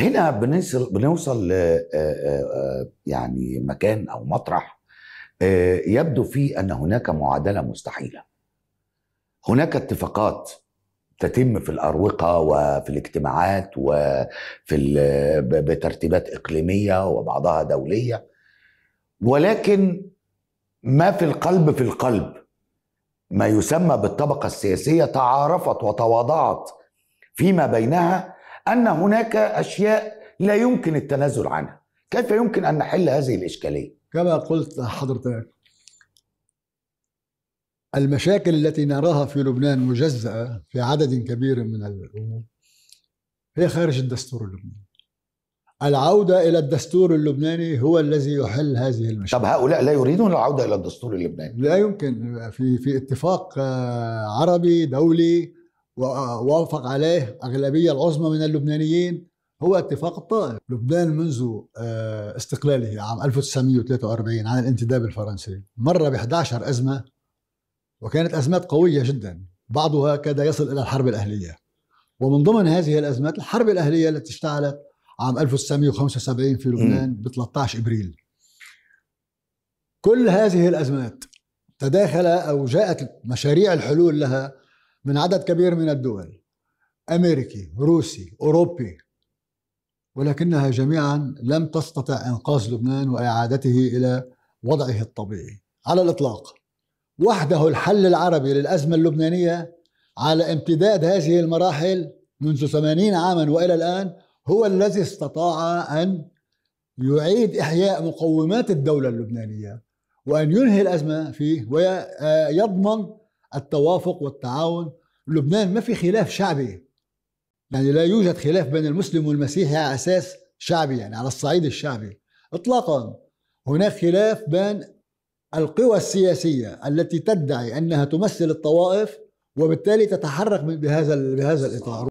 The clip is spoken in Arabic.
هنا بنوصل بنوصل آه، آه، آه، يعني مكان او مطرح يبدو فيه ان هناك معادله مستحيله. هناك اتفاقات تتم في الاروقه وفي الاجتماعات وفي بترتيبات اقليميه وبعضها دوليه ولكن ما في القلب في القلب ما يسمى بالطبقه السياسيه تعارفت وتواضعت فيما بينها ان هناك اشياء لا يمكن التنازل عنها كيف يمكن ان نحل هذه الاشكاليه كما قلت حضرتك المشاكل التي نراها في لبنان مجزأة في عدد كبير من الأمور هي خارج الدستور اللبناني العودة إلى الدستور اللبناني هو الذي يحل هذه المشاكل طب هؤلاء لا يريدون العودة إلى الدستور اللبناني لا يمكن في في اتفاق آه، عربي دولي آه، ووافق عليه أغلبية العظمى من اللبنانيين هو اتفاق الطائف لبنان منذ آه، استقلاله عام 1943 عن الانتداب الفرنسي مر ب 11 أزمة وكانت أزمات قوية جدا بعضها كاد يصل إلى الحرب الأهلية ومن ضمن هذه الأزمات الحرب الأهلية التي اشتعلت عام 1975 في لبنان ب 13 إبريل كل هذه الأزمات تداخل أو جاءت مشاريع الحلول لها من عدد كبير من الدول امريكي روسي اوروبي ولكنها جميعا لم تستطع انقاذ لبنان واعادته الى وضعه الطبيعي على الاطلاق وحده الحل العربي للازمه اللبنانيه على امتداد هذه المراحل منذ 80 عاما والى الان هو الذي استطاع ان يعيد احياء مقومات الدوله اللبنانيه وان ينهي الازمه فيه ويضمن التوافق والتعاون لبنان ما في خلاف شعبي يعني لا يوجد خلاف بين المسلم والمسيحي على اساس شعبي يعني على الصعيد الشعبي اطلاقا هناك خلاف بين القوى السياسيه التي تدعي انها تمثل الطوائف وبالتالي تتحرك بهذا بهذا الاطار